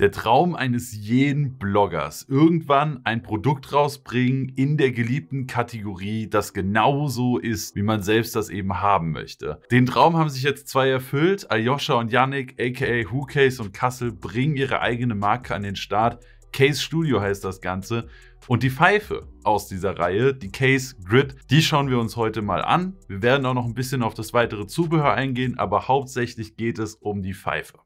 Der Traum eines jeden Bloggers, irgendwann ein Produkt rausbringen in der geliebten Kategorie, das genauso ist, wie man selbst das eben haben möchte. Den Traum haben sich jetzt zwei erfüllt. Aljoscha und Yannick, aka WhoCase und Kassel, bringen ihre eigene Marke an den Start. Case Studio heißt das Ganze. Und die Pfeife aus dieser Reihe, die Case Grid, die schauen wir uns heute mal an. Wir werden auch noch ein bisschen auf das weitere Zubehör eingehen, aber hauptsächlich geht es um die Pfeife.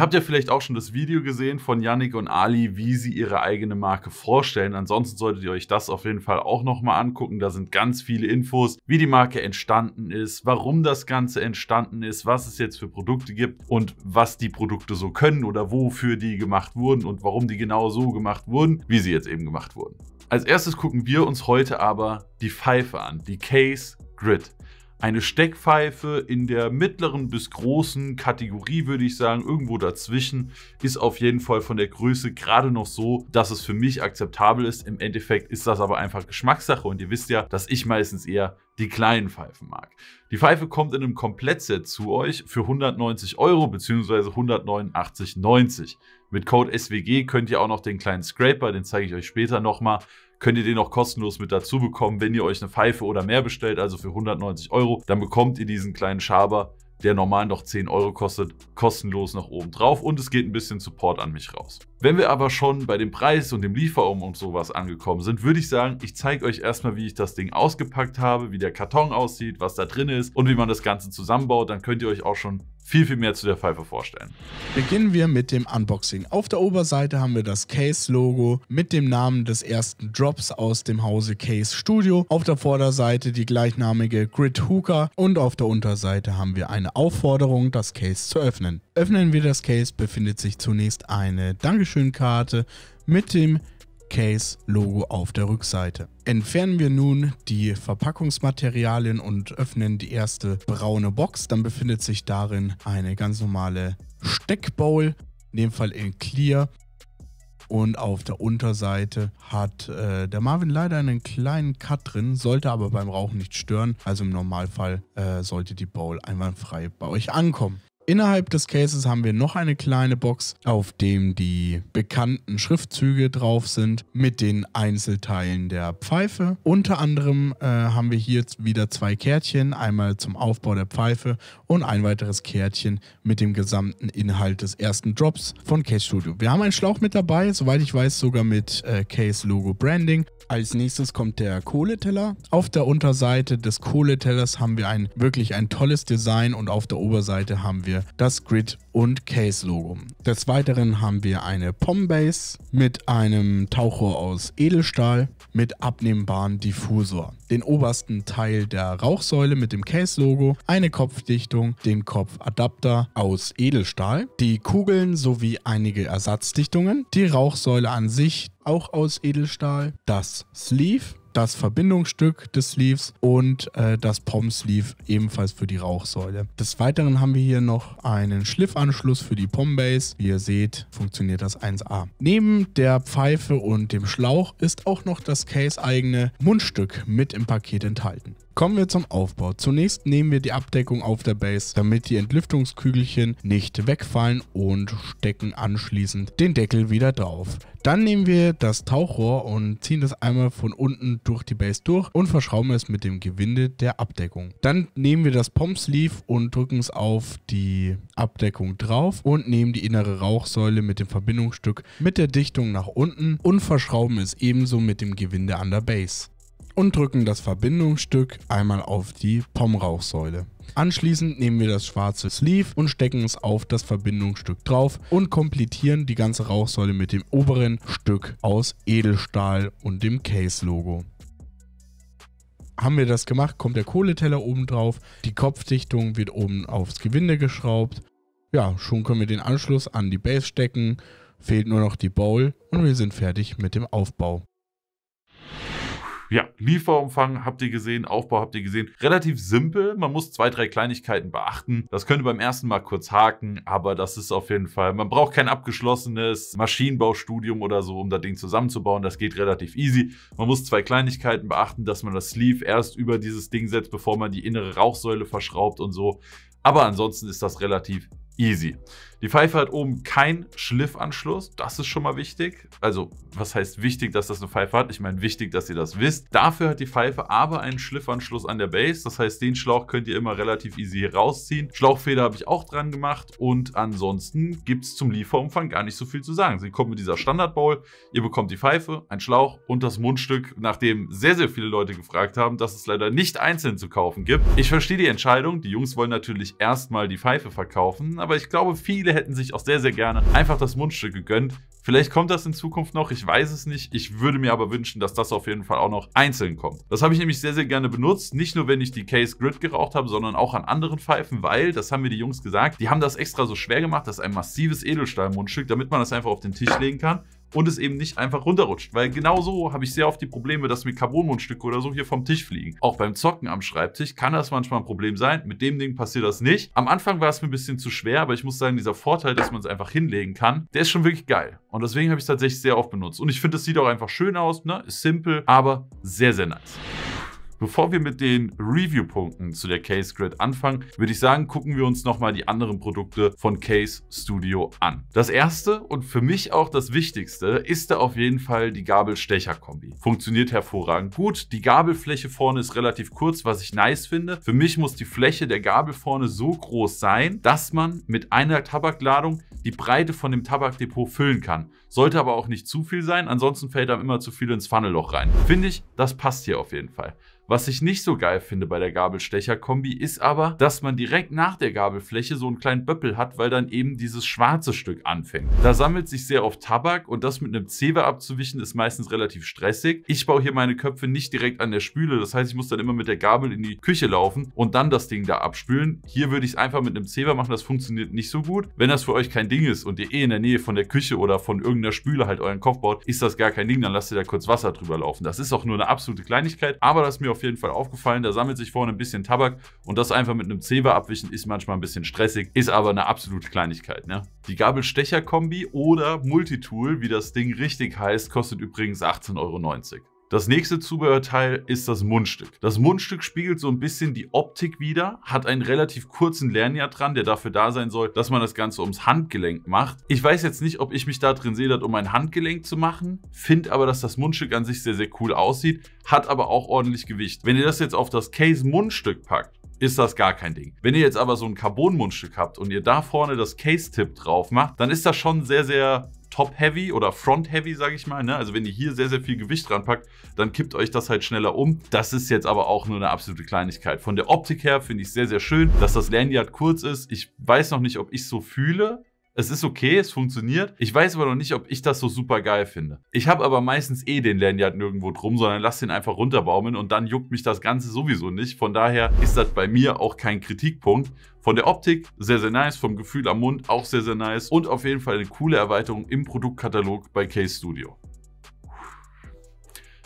Ihr habt ja vielleicht auch schon das Video gesehen von Yannick und Ali, wie sie ihre eigene Marke vorstellen. Ansonsten solltet ihr euch das auf jeden Fall auch nochmal angucken. Da sind ganz viele Infos, wie die Marke entstanden ist, warum das Ganze entstanden ist, was es jetzt für Produkte gibt und was die Produkte so können oder wofür die gemacht wurden und warum die genau so gemacht wurden, wie sie jetzt eben gemacht wurden. Als erstes gucken wir uns heute aber die Pfeife an, die Case Grid eine Steckpfeife in der mittleren bis großen Kategorie, würde ich sagen, irgendwo dazwischen, ist auf jeden Fall von der Größe gerade noch so, dass es für mich akzeptabel ist. Im Endeffekt ist das aber einfach Geschmackssache und ihr wisst ja, dass ich meistens eher die kleinen Pfeifen mag. Die Pfeife kommt in einem Komplettset zu euch für 190 Euro bzw. 189,90. Mit Code SWG könnt ihr auch noch den kleinen Scraper, den zeige ich euch später nochmal, könnt ihr den auch kostenlos mit dazu bekommen, wenn ihr euch eine Pfeife oder mehr bestellt, also für 190 Euro, dann bekommt ihr diesen kleinen Schaber der normal noch 10 Euro kostet, kostenlos nach oben drauf und es geht ein bisschen Support an mich raus. Wenn wir aber schon bei dem Preis und dem Lieferum und sowas angekommen sind, würde ich sagen, ich zeige euch erstmal, wie ich das Ding ausgepackt habe, wie der Karton aussieht, was da drin ist und wie man das Ganze zusammenbaut. Dann könnt ihr euch auch schon viel, viel mehr zu der Pfeife vorstellen. Beginnen wir mit dem Unboxing. Auf der Oberseite haben wir das Case-Logo mit dem Namen des ersten Drops aus dem Hause Case Studio. Auf der Vorderseite die gleichnamige Grid Hooker und auf der Unterseite haben wir eine Aufforderung, das Case zu öffnen. Öffnen wir das Case, befindet sich zunächst eine Dankeschön Dankeschön-Karte mit dem Case-Logo auf der Rückseite. Entfernen wir nun die Verpackungsmaterialien und öffnen die erste braune Box. Dann befindet sich darin eine ganz normale Steckbowl, in dem Fall in Clear. Und auf der Unterseite hat äh, der Marvin leider einen kleinen Cut drin, sollte aber beim Rauchen nicht stören. Also im Normalfall äh, sollte die Bowl einwandfrei bei euch ankommen. Innerhalb des Cases haben wir noch eine kleine Box, auf dem die bekannten Schriftzüge drauf sind mit den Einzelteilen der Pfeife. Unter anderem äh, haben wir hier wieder zwei Kärtchen, einmal zum Aufbau der Pfeife und ein weiteres Kärtchen mit dem gesamten Inhalt des ersten Drops von Case Studio. Wir haben einen Schlauch mit dabei, soweit ich weiß sogar mit äh, Case Logo Branding. Als nächstes kommt der Kohleteller. Auf der Unterseite des Kohletellers haben wir ein wirklich ein tolles Design und auf der Oberseite haben wir das Grid- und Case-Logo. Des Weiteren haben wir eine POM-Base mit einem Tauchrohr aus Edelstahl mit abnehmbaren Diffusor, den obersten Teil der Rauchsäule mit dem Case-Logo, eine Kopfdichtung, den Kopfadapter aus Edelstahl, die Kugeln sowie einige Ersatzdichtungen, die Rauchsäule an sich auch aus Edelstahl, das Sleeve, das Verbindungsstück des Sleeves und äh, das Pom-Sleeve ebenfalls für die Rauchsäule. Des Weiteren haben wir hier noch einen Schliffanschluss für die Pom-Base. Wie ihr seht, funktioniert das 1A. Neben der Pfeife und dem Schlauch ist auch noch das Case-eigene Mundstück mit im Paket enthalten. Kommen wir zum Aufbau. Zunächst nehmen wir die Abdeckung auf der Base, damit die Entlüftungskügelchen nicht wegfallen und stecken anschließend den Deckel wieder drauf. Dann nehmen wir das Tauchrohr und ziehen das einmal von unten durch die Base durch und verschrauben es mit dem Gewinde der Abdeckung. Dann nehmen wir das Pom und drücken es auf die Abdeckung drauf und nehmen die innere Rauchsäule mit dem Verbindungsstück mit der Dichtung nach unten und verschrauben es ebenso mit dem Gewinde an der Base und drücken das Verbindungsstück einmal auf die pom Anschließend nehmen wir das schwarze Sleeve und stecken es auf das Verbindungsstück drauf und komplettieren die ganze Rauchsäule mit dem oberen Stück aus Edelstahl und dem Case-Logo. Haben wir das gemacht, kommt der Kohleteller oben drauf, die Kopfdichtung wird oben aufs Gewinde geschraubt. Ja, schon können wir den Anschluss an die Base stecken, fehlt nur noch die Bowl und wir sind fertig mit dem Aufbau. Ja, Lieferumfang habt ihr gesehen, Aufbau habt ihr gesehen. Relativ simpel, man muss zwei, drei Kleinigkeiten beachten. Das könnte beim ersten Mal kurz haken, aber das ist auf jeden Fall, man braucht kein abgeschlossenes Maschinenbaustudium oder so, um das Ding zusammenzubauen. Das geht relativ easy. Man muss zwei Kleinigkeiten beachten, dass man das Sleeve erst über dieses Ding setzt, bevor man die innere Rauchsäule verschraubt und so. Aber ansonsten ist das relativ easy. Die Pfeife hat oben keinen Schliffanschluss. Das ist schon mal wichtig. Also, was heißt wichtig, dass das eine Pfeife hat? Ich meine, wichtig, dass ihr das wisst. Dafür hat die Pfeife aber einen Schliffanschluss an der Base. Das heißt, den Schlauch könnt ihr immer relativ easy rausziehen. Schlauchfeder habe ich auch dran gemacht. Und ansonsten gibt es zum Lieferumfang gar nicht so viel zu sagen. Sie kommt mit dieser Standard-Bowl. Ihr bekommt die Pfeife, einen Schlauch und das Mundstück, nachdem sehr, sehr viele Leute gefragt haben, dass es leider nicht einzeln zu kaufen gibt. Ich verstehe die Entscheidung. Die Jungs wollen natürlich erstmal die Pfeife verkaufen. Aber ich glaube, viele viele hätten sich auch sehr, sehr gerne einfach das Mundstück gegönnt. Vielleicht kommt das in Zukunft noch, ich weiß es nicht. Ich würde mir aber wünschen, dass das auf jeden Fall auch noch einzeln kommt. Das habe ich nämlich sehr, sehr gerne benutzt. Nicht nur, wenn ich die Case Grid geraucht habe, sondern auch an anderen Pfeifen, weil, das haben mir die Jungs gesagt, die haben das extra so schwer gemacht. Das ist ein massives Edelstahlmundstück, damit man das einfach auf den Tisch legen kann und es eben nicht einfach runterrutscht. Weil genau so habe ich sehr oft die Probleme, dass mir Carbonmundstücke oder so hier vom Tisch fliegen. Auch beim Zocken am Schreibtisch kann das manchmal ein Problem sein. Mit dem Ding passiert das nicht. Am Anfang war es mir ein bisschen zu schwer, aber ich muss sagen, dieser Vorteil, dass man es einfach hinlegen kann, der ist schon wirklich geil. Und deswegen habe ich es tatsächlich sehr oft benutzt. Und ich finde, es sieht auch einfach schön aus, ne? Ist simpel, aber sehr, sehr nice. Bevor wir mit den Review-Punkten zu der Case Grid anfangen, würde ich sagen, gucken wir uns nochmal die anderen Produkte von Case Studio an. Das erste und für mich auch das wichtigste ist da auf jeden Fall die Gabel-Stecher-Kombi. Funktioniert hervorragend gut. Die Gabelfläche vorne ist relativ kurz, was ich nice finde. Für mich muss die Fläche der Gabel vorne so groß sein, dass man mit einer Tabakladung die Breite von dem Tabakdepot füllen kann. Sollte aber auch nicht zu viel sein, ansonsten fällt einem immer zu viel ins Funnelloch rein. Finde ich, das passt hier auf jeden Fall. Was ich nicht so geil finde bei der Gabelstecher-Kombi ist aber, dass man direkt nach der Gabelfläche so einen kleinen Böppel hat, weil dann eben dieses schwarze Stück anfängt. Da sammelt sich sehr oft Tabak und das mit einem Zewa abzuwischen ist meistens relativ stressig. Ich baue hier meine Köpfe nicht direkt an der Spüle, das heißt, ich muss dann immer mit der Gabel in die Küche laufen und dann das Ding da abspülen. Hier würde ich es einfach mit einem Zewa machen, das funktioniert nicht so gut. Wenn das für euch kein Ding ist und ihr eh in der Nähe von der Küche oder von irgendeiner Spüle halt euren Kopf baut, ist das gar kein Ding, dann lasst ihr da kurz Wasser drüber laufen. Das ist auch nur eine absolute Kleinigkeit, aber das ist mir auf auf jeden Fall aufgefallen. Da sammelt sich vorne ein bisschen Tabak und das einfach mit einem Zewa abwischen ist manchmal ein bisschen stressig, ist aber eine absolute Kleinigkeit. Ne? Die Gabelstecher-Kombi oder Multitool, wie das Ding richtig heißt, kostet übrigens 18,90 Euro. Das nächste Zubehörteil ist das Mundstück. Das Mundstück spiegelt so ein bisschen die Optik wider, hat einen relativ kurzen Lernjahr dran, der dafür da sein soll, dass man das Ganze ums Handgelenk macht. Ich weiß jetzt nicht, ob ich mich da drin sehe, das um ein Handgelenk zu machen, finde aber, dass das Mundstück an sich sehr, sehr cool aussieht, hat aber auch ordentlich Gewicht. Wenn ihr das jetzt auf das Case Mundstück packt, ist das gar kein Ding. Wenn ihr jetzt aber so ein Carbon-Mundstück habt und ihr da vorne das Case-Tip drauf macht, dann ist das schon sehr, sehr top-heavy oder front-heavy, sage ich mal. Ne? Also wenn ihr hier sehr, sehr viel Gewicht dran packt, dann kippt euch das halt schneller um. Das ist jetzt aber auch nur eine absolute Kleinigkeit. Von der Optik her finde ich sehr, sehr schön, dass das Lanyard kurz ist. Ich weiß noch nicht, ob ich so fühle, es ist okay, es funktioniert. Ich weiß aber noch nicht, ob ich das so super geil finde. Ich habe aber meistens eh den Lanyard nirgendwo drum, sondern lass den einfach runterbaumeln und dann juckt mich das Ganze sowieso nicht. Von daher ist das bei mir auch kein Kritikpunkt. Von der Optik sehr, sehr nice, vom Gefühl am Mund auch sehr, sehr nice und auf jeden Fall eine coole Erweiterung im Produktkatalog bei Case Studio.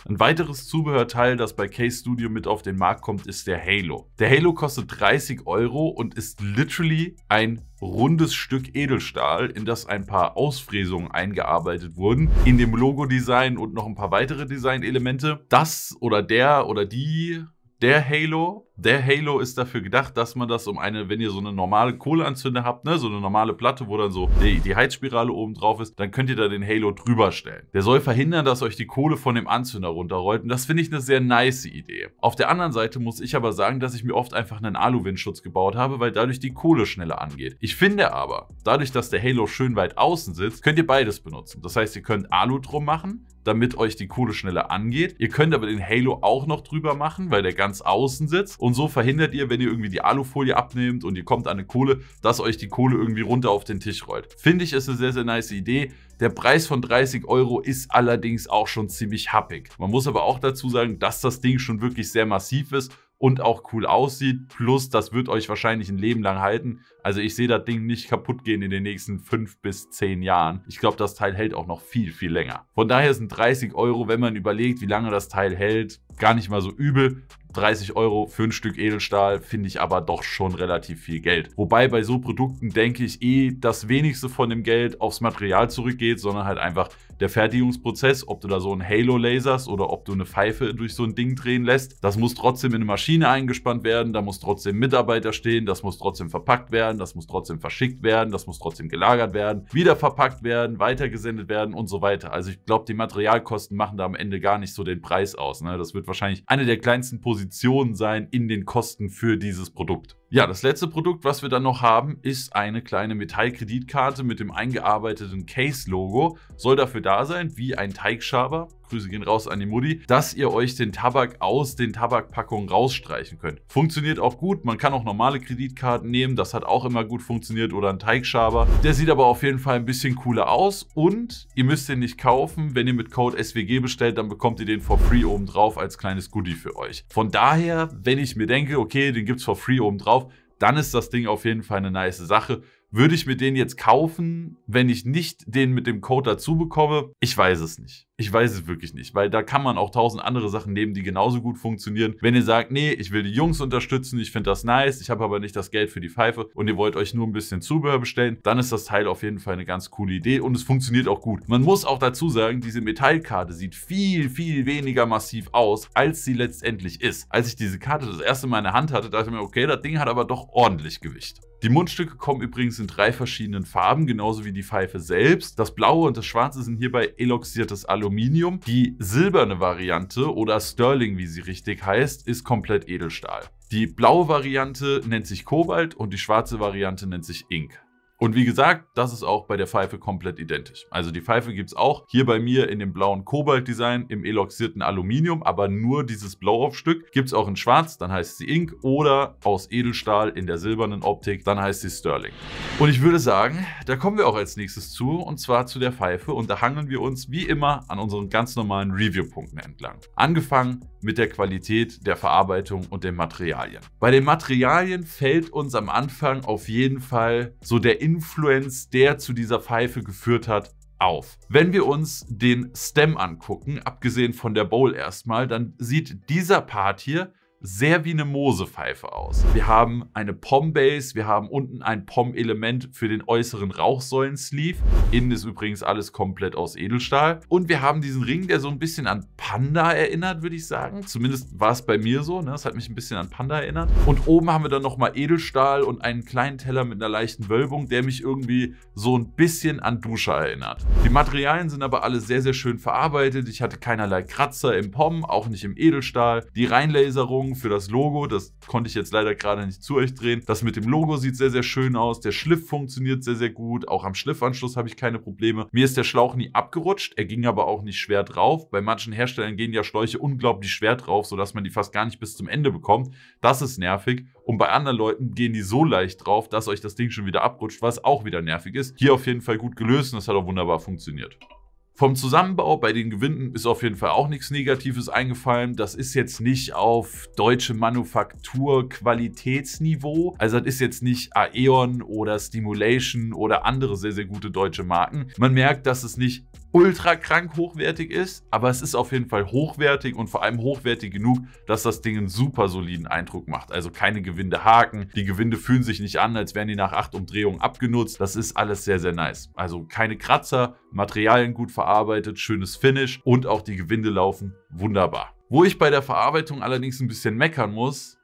Ein weiteres Zubehörteil, das bei Case Studio mit auf den Markt kommt, ist der Halo. Der Halo kostet 30 Euro und ist literally ein rundes Stück Edelstahl, in das ein paar Ausfräsungen eingearbeitet wurden, in dem Logo-Design und noch ein paar weitere Designelemente. Das oder der oder die, der Halo der Halo ist dafür gedacht, dass man das um eine, wenn ihr so eine normale Kohleanzünder habt, ne, so eine normale Platte, wo dann so die, die Heizspirale oben drauf ist, dann könnt ihr da den Halo drüber stellen. Der soll verhindern, dass euch die Kohle von dem Anzünder runterrollt und das finde ich eine sehr nice Idee. Auf der anderen Seite muss ich aber sagen, dass ich mir oft einfach einen Aluwindschutz gebaut habe, weil dadurch die Kohle schneller angeht. Ich finde aber, dadurch, dass der Halo schön weit außen sitzt, könnt ihr beides benutzen. Das heißt, ihr könnt Alu drum machen, damit euch die Kohle schneller angeht. Ihr könnt aber den Halo auch noch drüber machen, weil der ganz außen sitzt und so verhindert ihr, wenn ihr irgendwie die Alufolie abnehmt und ihr kommt an eine Kohle, dass euch die Kohle irgendwie runter auf den Tisch rollt. Finde ich ist eine sehr, sehr nice Idee. Der Preis von 30 Euro ist allerdings auch schon ziemlich happig. Man muss aber auch dazu sagen, dass das Ding schon wirklich sehr massiv ist und auch cool aussieht. Plus, das wird euch wahrscheinlich ein Leben lang halten. Also ich sehe das Ding nicht kaputt gehen in den nächsten 5 bis 10 Jahren. Ich glaube, das Teil hält auch noch viel, viel länger. Von daher sind 30 Euro, wenn man überlegt, wie lange das Teil hält, gar nicht mal so übel. 30 Euro für ein Stück Edelstahl finde ich aber doch schon relativ viel Geld. Wobei bei so Produkten denke ich eh, das wenigste von dem Geld aufs Material zurückgeht, sondern halt einfach der Fertigungsprozess, ob du da so ein Halo laserst oder ob du eine Pfeife durch so ein Ding drehen lässt. Das muss trotzdem in eine Maschine eingespannt werden, da muss trotzdem Mitarbeiter stehen, das muss trotzdem verpackt werden, das muss trotzdem verschickt werden, das muss trotzdem gelagert werden, wieder verpackt werden, weitergesendet werden und so weiter. Also ich glaube, die Materialkosten machen da am Ende gar nicht so den Preis aus. Ne? Das wird wird wahrscheinlich eine der kleinsten Positionen sein in den Kosten für dieses Produkt. Ja, das letzte Produkt, was wir dann noch haben, ist eine kleine Metallkreditkarte mit dem eingearbeiteten Case-Logo. Soll dafür da sein, wie ein Teigschaber, Grüße gehen raus an die Mutti, dass ihr euch den Tabak aus den Tabakpackungen rausstreichen könnt. Funktioniert auch gut, man kann auch normale Kreditkarten nehmen, das hat auch immer gut funktioniert oder ein Teigschaber. Der sieht aber auf jeden Fall ein bisschen cooler aus und ihr müsst den nicht kaufen, wenn ihr mit Code SWG bestellt, dann bekommt ihr den for free oben drauf als kleines Goodie für euch. Von daher, wenn ich mir denke, okay, den gibt es for free oben drauf, dann ist das Ding auf jeden Fall eine nice Sache. Würde ich mir den jetzt kaufen, wenn ich nicht den mit dem Code dazu bekomme? Ich weiß es nicht. Ich weiß es wirklich nicht, weil da kann man auch tausend andere Sachen nehmen, die genauso gut funktionieren. Wenn ihr sagt, nee, ich will die Jungs unterstützen, ich finde das nice, ich habe aber nicht das Geld für die Pfeife und ihr wollt euch nur ein bisschen Zubehör bestellen, dann ist das Teil auf jeden Fall eine ganz coole Idee und es funktioniert auch gut. Man muss auch dazu sagen, diese Metallkarte sieht viel, viel weniger massiv aus, als sie letztendlich ist. Als ich diese Karte das erste Mal in der Hand hatte, dachte ich mir, okay, das Ding hat aber doch ordentlich Gewicht. Die Mundstücke kommen übrigens in drei verschiedenen Farben, genauso wie die Pfeife selbst. Das blaue und das schwarze sind hierbei eloxiertes Aluminium. Aluminium. Die silberne Variante oder Sterling, wie sie richtig heißt, ist komplett Edelstahl. Die blaue Variante nennt sich Kobalt und die schwarze Variante nennt sich Ink. Und wie gesagt, das ist auch bei der Pfeife komplett identisch. Also die Pfeife gibt es auch hier bei mir in dem blauen Kobalt-Design im eloxierten Aluminium, aber nur dieses Blow-Off-Stück. Gibt es auch in schwarz, dann heißt sie Ink oder aus Edelstahl in der silbernen Optik, dann heißt sie Sterling. Und ich würde sagen, da kommen wir auch als nächstes zu und zwar zu der Pfeife und da hangeln wir uns wie immer an unseren ganz normalen Review-Punkten entlang. Angefangen mit der Qualität der Verarbeitung und den Materialien. Bei den Materialien fällt uns am Anfang auf jeden Fall so der in Influence der zu dieser Pfeife geführt hat, auf. Wenn wir uns den Stem angucken, abgesehen von der Bowl erstmal, dann sieht dieser Part hier sehr wie eine Mosepfeife aus. Wir haben eine POM-Base, wir haben unten ein POM-Element für den äußeren Rauchsäulen-Sleeve. Innen ist übrigens alles komplett aus Edelstahl. Und wir haben diesen Ring, der so ein bisschen an Panda erinnert, würde ich sagen. Zumindest war es bei mir so, ne? das hat mich ein bisschen an Panda erinnert. Und oben haben wir dann nochmal Edelstahl und einen kleinen Teller mit einer leichten Wölbung, der mich irgendwie so ein bisschen an Dusche erinnert. Die Materialien sind aber alle sehr, sehr schön verarbeitet. Ich hatte keinerlei Kratzer im POM, auch nicht im Edelstahl. Die Reinlaserung Bewegung für das Logo. Das konnte ich jetzt leider gerade nicht zu euch drehen. Das mit dem Logo sieht sehr, sehr schön aus. Der Schliff funktioniert sehr, sehr gut. Auch am Schliffanschluss habe ich keine Probleme. Mir ist der Schlauch nie abgerutscht. Er ging aber auch nicht schwer drauf. Bei manchen Herstellern gehen ja Schläuche unglaublich schwer drauf, sodass man die fast gar nicht bis zum Ende bekommt. Das ist nervig. Und bei anderen Leuten gehen die so leicht drauf, dass euch das Ding schon wieder abrutscht, was auch wieder nervig ist. Hier auf jeden Fall gut gelöst und das hat auch wunderbar funktioniert. Vom Zusammenbau bei den Gewinnen ist auf jeden Fall auch nichts Negatives eingefallen. Das ist jetzt nicht auf deutsche Manufaktur-Qualitätsniveau. Also das ist jetzt nicht Aeon oder Stimulation oder andere sehr, sehr gute deutsche Marken. Man merkt, dass es nicht ultra krank hochwertig ist, aber es ist auf jeden Fall hochwertig und vor allem hochwertig genug, dass das Ding einen super soliden Eindruck macht. Also keine Gewinde haken, die Gewinde fühlen sich nicht an, als wären die nach acht Umdrehungen abgenutzt. Das ist alles sehr, sehr nice. Also keine Kratzer, Materialien gut verarbeitet, schönes Finish und auch die Gewinde laufen wunderbar. Wo ich bei der Verarbeitung allerdings ein bisschen meckern muss,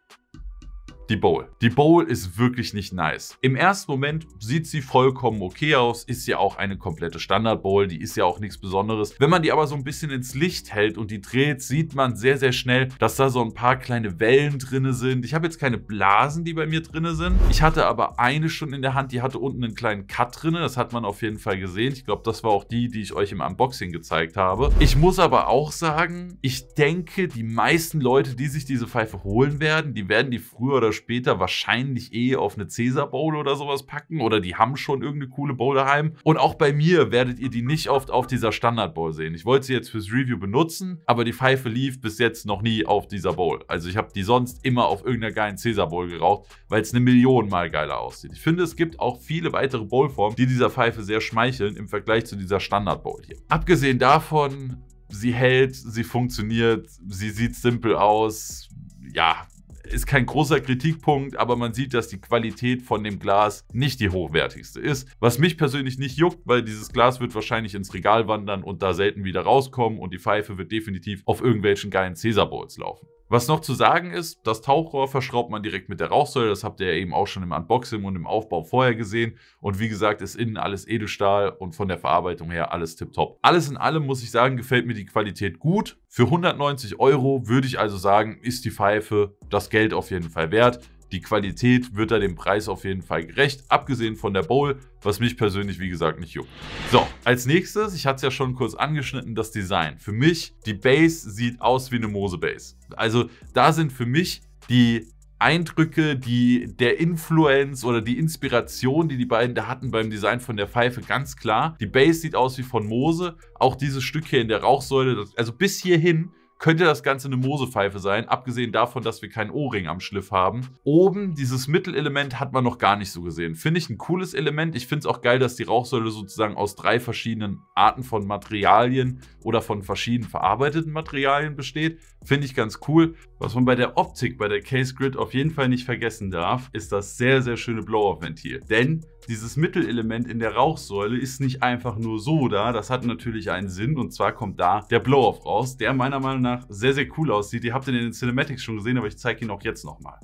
die Bowl. Die Bowl ist wirklich nicht nice. Im ersten Moment sieht sie vollkommen okay aus, ist ja auch eine komplette Standard Bowl, die ist ja auch nichts Besonderes. Wenn man die aber so ein bisschen ins Licht hält und die dreht, sieht man sehr, sehr schnell, dass da so ein paar kleine Wellen drin sind. Ich habe jetzt keine Blasen, die bei mir drin sind. Ich hatte aber eine schon in der Hand, die hatte unten einen kleinen Cut drin, Das hat man auf jeden Fall gesehen. Ich glaube, das war auch die, die ich euch im Unboxing gezeigt habe. Ich muss aber auch sagen, ich denke, die meisten Leute, die sich diese Pfeife holen werden, die werden die früher oder später später wahrscheinlich eh auf eine Caesar Bowl oder sowas packen oder die haben schon irgendeine coole Bowl daheim. Und auch bei mir werdet ihr die nicht oft auf dieser Standard Bowl sehen. Ich wollte sie jetzt fürs Review benutzen, aber die Pfeife lief bis jetzt noch nie auf dieser Bowl. Also ich habe die sonst immer auf irgendeiner geilen Caesar Bowl geraucht, weil es eine Million mal geiler aussieht. Ich finde, es gibt auch viele weitere Bowlformen, die dieser Pfeife sehr schmeicheln im Vergleich zu dieser Standard Bowl hier. Abgesehen davon, sie hält, sie funktioniert, sie sieht simpel aus. Ja, ist kein großer Kritikpunkt, aber man sieht, dass die Qualität von dem Glas nicht die hochwertigste ist. Was mich persönlich nicht juckt, weil dieses Glas wird wahrscheinlich ins Regal wandern und da selten wieder rauskommen und die Pfeife wird definitiv auf irgendwelchen geilen Caesar Bowls laufen. Was noch zu sagen ist, das Tauchrohr verschraubt man direkt mit der Rauchsäule. Das habt ihr ja eben auch schon im Unboxing und im Aufbau vorher gesehen. Und wie gesagt, ist innen alles Edelstahl und von der Verarbeitung her alles tipptopp. Alles in allem muss ich sagen, gefällt mir die Qualität gut. Für 190 Euro würde ich also sagen, ist die Pfeife das Geld auf jeden Fall wert die Qualität wird da dem Preis auf jeden Fall gerecht, abgesehen von der Bowl, was mich persönlich wie gesagt nicht juckt. So, als nächstes, ich hatte es ja schon kurz angeschnitten, das Design. Für mich, die Base sieht aus wie eine Mose Base. Also da sind für mich die Eindrücke, die der Influence oder die Inspiration, die die beiden da hatten beim Design von der Pfeife, ganz klar. Die Base sieht aus wie von Mose. Auch dieses Stück hier in der Rauchsäule, also bis hierhin könnte das Ganze eine Mosepfeife sein, abgesehen davon, dass wir keinen O-Ring am Schliff haben. Oben dieses Mittelelement hat man noch gar nicht so gesehen. Finde ich ein cooles Element. Ich finde es auch geil, dass die Rauchsäule sozusagen aus drei verschiedenen Arten von Materialien oder von verschiedenen verarbeiteten Materialien besteht. Finde ich ganz cool. Was man bei der Optik, bei der Case Grid auf jeden Fall nicht vergessen darf, ist das sehr, sehr schöne Blow-Off-Ventil. Denn dieses Mittelelement in der Rauchsäule ist nicht einfach nur so da. Das hat natürlich einen Sinn und zwar kommt da der Blow-Off raus, der meiner Meinung nach sehr, sehr cool aussieht. Ihr habt ihn in den Cinematics schon gesehen, aber ich zeige ihn auch jetzt nochmal.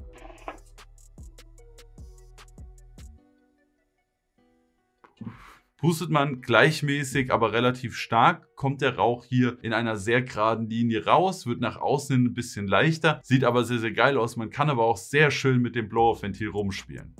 Pustet man gleichmäßig, aber relativ stark, kommt der Rauch hier in einer sehr geraden Linie raus, wird nach außen ein bisschen leichter, sieht aber sehr, sehr geil aus. Man kann aber auch sehr schön mit dem Blow-Off-Ventil rumspielen.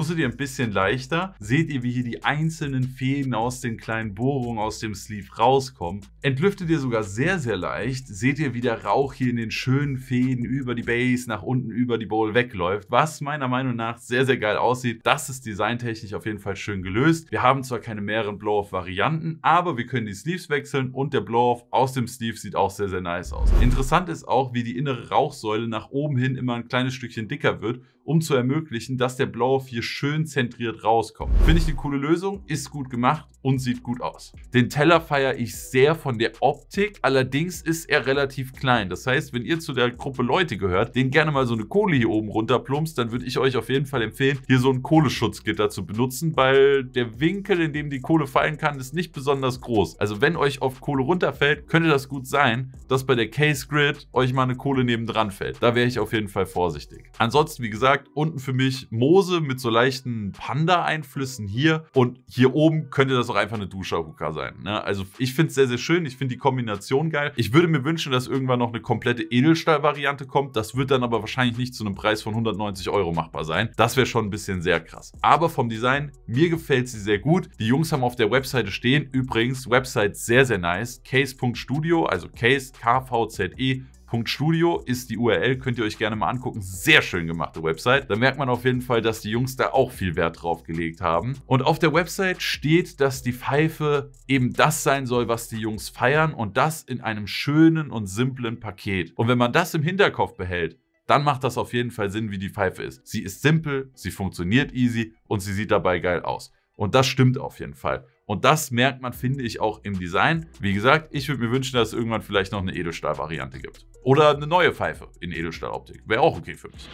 Pustet ihr ein bisschen leichter, seht ihr, wie hier die einzelnen Fäden aus den kleinen Bohrungen aus dem Sleeve rauskommen. Entlüftet ihr sogar sehr, sehr leicht, seht ihr, wie der Rauch hier in den schönen Fäden über die Base nach unten über die Bowl wegläuft, was meiner Meinung nach sehr, sehr geil aussieht. Das ist designtechnisch auf jeden Fall schön gelöst. Wir haben zwar keine mehreren Blow-Off-Varianten, aber wir können die Sleeves wechseln und der Blow-Off aus dem Sleeve sieht auch sehr, sehr nice aus. Interessant ist auch, wie die innere Rauchsäule nach oben hin immer ein kleines Stückchen dicker wird um zu ermöglichen, dass der Blow-Off hier schön zentriert rauskommt. Finde ich eine coole Lösung, ist gut gemacht und sieht gut aus. Den Teller feiere ich sehr von der Optik, allerdings ist er relativ klein. Das heißt, wenn ihr zu der Gruppe Leute gehört, denen gerne mal so eine Kohle hier oben runterplumpst, dann würde ich euch auf jeden Fall empfehlen, hier so ein Kohleschutzgitter zu benutzen, weil der Winkel, in dem die Kohle fallen kann, ist nicht besonders groß. Also wenn euch auf Kohle runterfällt, könnte das gut sein, dass bei der Case Grid euch mal eine Kohle nebendran fällt. Da wäre ich auf jeden Fall vorsichtig. Ansonsten, wie gesagt, gesagt, unten für mich Mose mit so leichten Panda-Einflüssen hier. Und hier oben könnte das auch einfach eine Duscher-Hookah sein. Ne? Also ich finde es sehr, sehr schön. Ich finde die Kombination geil. Ich würde mir wünschen, dass irgendwann noch eine komplette Edelstahl-Variante kommt. Das wird dann aber wahrscheinlich nicht zu einem Preis von 190 Euro machbar sein. Das wäre schon ein bisschen sehr krass. Aber vom Design, mir gefällt sie sehr gut. Die Jungs haben auf der Webseite stehen. Übrigens, Website sehr, sehr nice. Case.studio, also Case, KVZE. v Studio ist die URL, könnt ihr euch gerne mal angucken. Sehr schön gemachte Website. Da merkt man auf jeden Fall, dass die Jungs da auch viel Wert drauf gelegt haben. Und auf der Website steht, dass die Pfeife eben das sein soll, was die Jungs feiern und das in einem schönen und simplen Paket. Und wenn man das im Hinterkopf behält, dann macht das auf jeden Fall Sinn, wie die Pfeife ist. Sie ist simpel, sie funktioniert easy und sie sieht dabei geil aus. Und das stimmt auf jeden Fall. Und das merkt man, finde ich, auch im Design. Wie gesagt, ich würde mir wünschen, dass es irgendwann vielleicht noch eine Edelstahl-Variante gibt. Oder eine neue Pfeife in Edelstahloptik. Wäre auch okay für mich.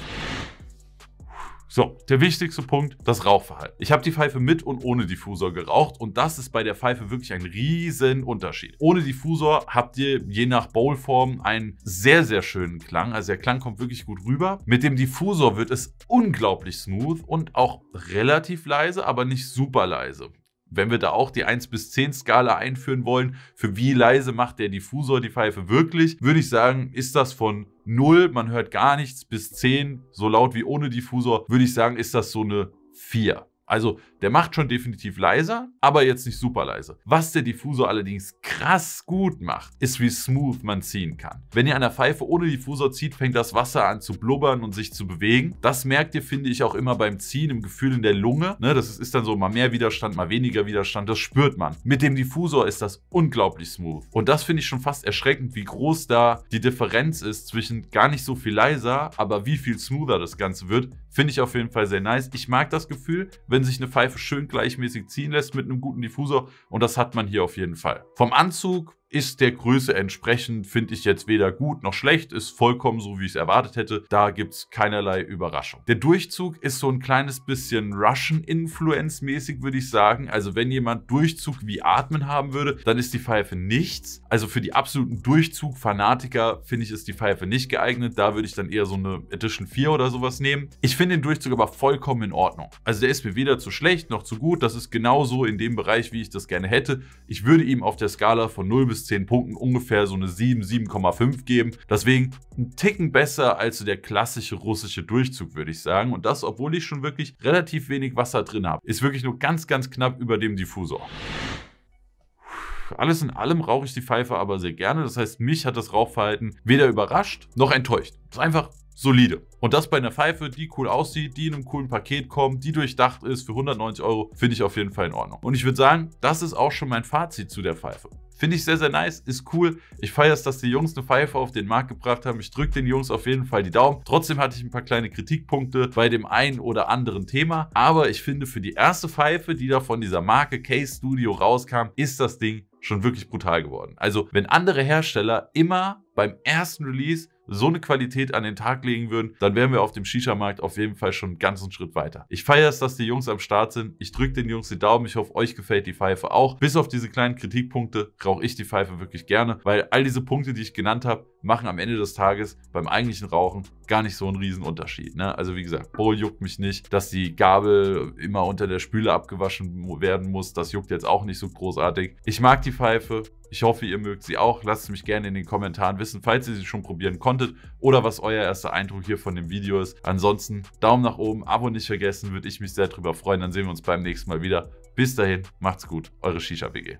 So, der wichtigste Punkt, das Rauchverhalten. Ich habe die Pfeife mit und ohne Diffusor geraucht und das ist bei der Pfeife wirklich ein riesen Unterschied. Ohne Diffusor habt ihr je nach Bowlform einen sehr, sehr schönen Klang. Also der Klang kommt wirklich gut rüber. Mit dem Diffusor wird es unglaublich smooth und auch relativ leise, aber nicht super leise wenn wir da auch die 1 bis 10 Skala einführen wollen, für wie leise macht der Diffusor die Pfeife wirklich, würde ich sagen, ist das von 0, man hört gar nichts, bis 10, so laut wie ohne Diffusor, würde ich sagen, ist das so eine 4. Also der macht schon definitiv leiser, aber jetzt nicht super leise. Was der Diffusor allerdings krass gut macht, ist wie smooth man ziehen kann. Wenn ihr an der Pfeife ohne Diffusor zieht, fängt das Wasser an zu blubbern und sich zu bewegen. Das merkt ihr, finde ich, auch immer beim Ziehen im Gefühl in der Lunge. Ne, das ist dann so mal mehr Widerstand, mal weniger Widerstand. Das spürt man. Mit dem Diffusor ist das unglaublich smooth. Und das finde ich schon fast erschreckend, wie groß da die Differenz ist zwischen gar nicht so viel leiser, aber wie viel smoother das Ganze wird. Finde ich auf jeden Fall sehr nice. Ich mag das Gefühl, wenn sich eine Pfeife Schleife schön gleichmäßig ziehen lässt mit einem guten Diffusor. Und das hat man hier auf jeden Fall. Vom Anzug ist der Größe entsprechend, finde ich jetzt weder gut noch schlecht, ist vollkommen so, wie ich es erwartet hätte. Da gibt es keinerlei Überraschung. Der Durchzug ist so ein kleines bisschen Russian-Influence-mäßig, würde ich sagen. Also wenn jemand Durchzug wie Atmen haben würde, dann ist die Pfeife nichts. Also für die absoluten Durchzug-Fanatiker finde ich, ist die Pfeife nicht geeignet. Da würde ich dann eher so eine Edition 4 oder sowas nehmen. Ich finde den Durchzug aber vollkommen in Ordnung. Also der ist mir weder zu schlecht noch zu gut. Das ist genauso in dem Bereich, wie ich das gerne hätte. Ich würde ihm auf der Skala von 0 bis 10 Punkten ungefähr so eine 7, 7,5 geben. Deswegen ein Ticken besser als so der klassische russische Durchzug, würde ich sagen. Und das, obwohl ich schon wirklich relativ wenig Wasser drin habe. Ist wirklich nur ganz, ganz knapp über dem Diffusor. Alles in allem rauche ich die Pfeife aber sehr gerne. Das heißt, mich hat das Rauchverhalten weder überrascht noch enttäuscht. Es ist einfach solide. Und das bei einer Pfeife, die cool aussieht, die in einem coolen Paket kommt, die durchdacht ist für 190 Euro, finde ich auf jeden Fall in Ordnung. Und ich würde sagen, das ist auch schon mein Fazit zu der Pfeife. Finde ich sehr, sehr nice, ist cool. Ich feiere es, dass die Jungs eine Pfeife auf den Markt gebracht haben. Ich drücke den Jungs auf jeden Fall die Daumen. Trotzdem hatte ich ein paar kleine Kritikpunkte bei dem einen oder anderen Thema. Aber ich finde, für die erste Pfeife, die da von dieser Marke Case Studio rauskam, ist das Ding schon wirklich brutal geworden. Also, wenn andere Hersteller immer beim ersten Release so eine Qualität an den Tag legen würden, dann wären wir auf dem Shisha-Markt auf jeden Fall schon einen ganzen Schritt weiter. Ich feiere es, dass die Jungs am Start sind. Ich drücke den Jungs die Daumen. Ich hoffe, euch gefällt die Pfeife auch. Bis auf diese kleinen Kritikpunkte rauche ich die Pfeife wirklich gerne, weil all diese Punkte, die ich genannt habe, machen am Ende des Tages beim eigentlichen Rauchen gar nicht so einen Riesenunterschied. Ne? Also wie gesagt, Bowl juckt mich nicht, dass die Gabel immer unter der Spüle abgewaschen werden muss, das juckt jetzt auch nicht so großartig. Ich mag die Pfeife, ich hoffe, ihr mögt sie auch. Lasst es mich gerne in den Kommentaren wissen, falls ihr sie schon probieren konntet oder was euer erster Eindruck hier von dem Video ist. Ansonsten Daumen nach oben, Abo nicht vergessen, würde ich mich sehr drüber freuen. Dann sehen wir uns beim nächsten Mal wieder. Bis dahin, macht's gut, eure Shisha-WG.